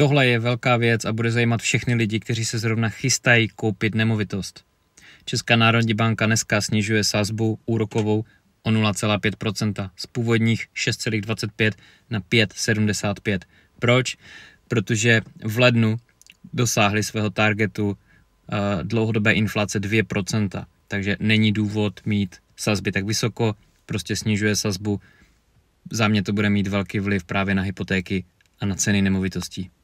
Tohle je velká věc a bude zajímat všechny lidi, kteří se zrovna chystají koupit nemovitost. Česká národní banka dneska snižuje sazbu úrokovou o 0,5% z původních 6,25 na 5,75. Proč? Protože v lednu dosáhli svého targetu eh, dlouhodobé inflace 2%, takže není důvod mít sazby tak vysoko, prostě snižuje sazbu. Za mě to bude mít velký vliv právě na hypotéky a na ceny nemovitostí.